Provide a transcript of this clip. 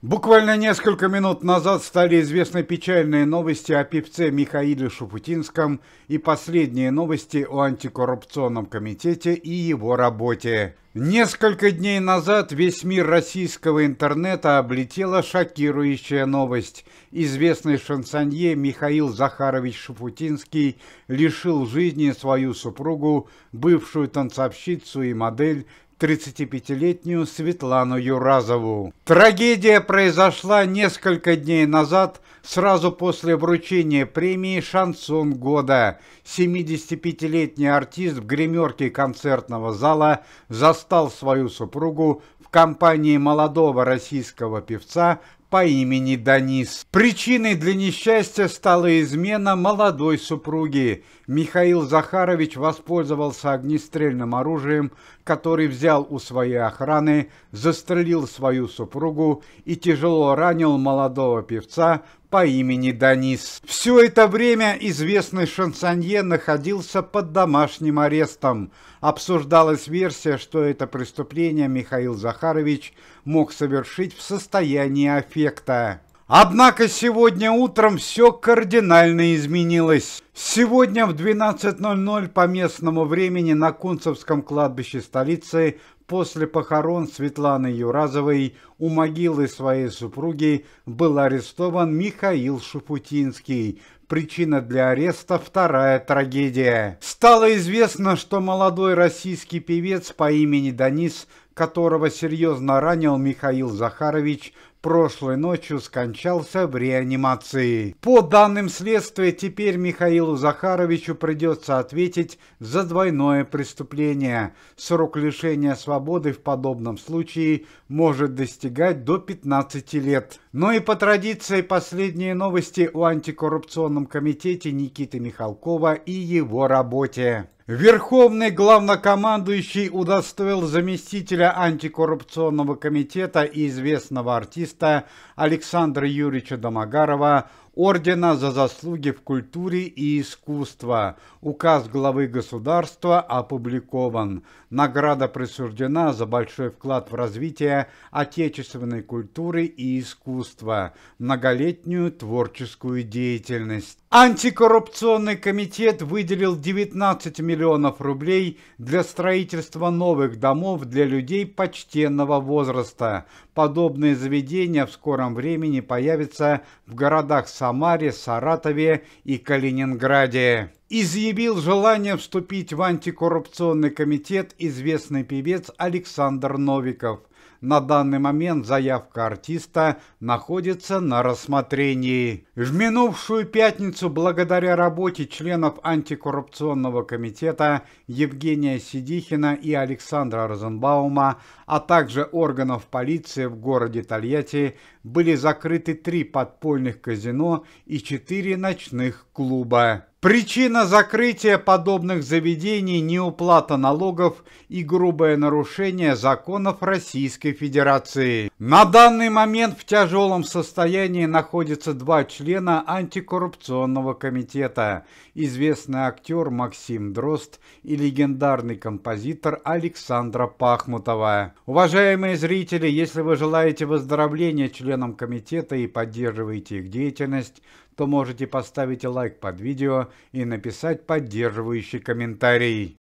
Буквально несколько минут назад стали известны печальные новости о певце Михаиле Шуфутинском и последние новости о антикоррупционном комитете и его работе. Несколько дней назад весь мир российского интернета облетела шокирующая новость. Известный шансонье Михаил Захарович Шафутинский лишил жизни свою супругу, бывшую танцовщицу и модель 35-летнюю Светлану Юразову. Трагедия произошла несколько дней назад, сразу после вручения премии «Шансон года». 75-летний артист в гримерке концертного зала застал свою супругу в компании молодого российского певца по имени Данис. Причиной для несчастья стала измена молодой супруги. Михаил Захарович воспользовался огнестрельным оружием, который взял у своей охраны, застрелил свою супругу и тяжело ранил молодого певца по имени Данис. Все это время известный шансонье находился под домашним арестом. Обсуждалась версия, что это преступление Михаил Захарович мог совершить в состоянии аффекта. Однако сегодня утром все кардинально изменилось. Сегодня в 12.00 по местному времени на Кунцевском кладбище столицы после похорон Светланы Юразовой у могилы своей супруги был арестован Михаил Шафутинский, Причина для ареста – вторая трагедия. Стало известно, что молодой российский певец по имени Данис, которого серьезно ранил Михаил Захарович, прошлой ночью скончался в реанимации. По данным следствия, теперь Михаилу Захаровичу придется ответить за двойное преступление. Срок лишения свободы в подобном случае может достигать до 15 лет. Но и по традиции последние новости у антикоррупционного Следственном комитете Никиты Михалкова и его работе. Верховный главнокомандующий удостоил заместителя антикоррупционного комитета и известного артиста Александра Юрьевича Домогарова Ордена за заслуги в культуре и искусства. Указ главы государства опубликован. Награда присуждена за большой вклад в развитие отечественной культуры и искусства, многолетнюю творческую деятельность. Антикоррупционный комитет выделил 19 миллионов рублей для строительства новых домов для людей почтенного возраста. Подобные заведения в скором времени появятся в городах Самаре, Саратове и Калининграде. Изъявил желание вступить в антикоррупционный комитет известный певец Александр Новиков. На данный момент заявка артиста находится на рассмотрении. В минувшую пятницу, благодаря работе членов антикоррупционного комитета Евгения Сидихина и Александра Розенбаума, а также органов полиции в городе Тольятти, были закрыты три подпольных казино и четыре ночных клуба. Причина закрытия подобных заведений – неуплата налогов и грубое нарушение законов Российской Федерации. На данный момент в тяжелом состоянии находятся два члена антикоррупционного комитета – известный актер Максим Дрозд и легендарный композитор Александра Пахмутова. Уважаемые зрители, если вы желаете выздоровления членам комитета и поддерживаете их деятельность, то можете поставить лайк под видео и написать поддерживающий комментарий.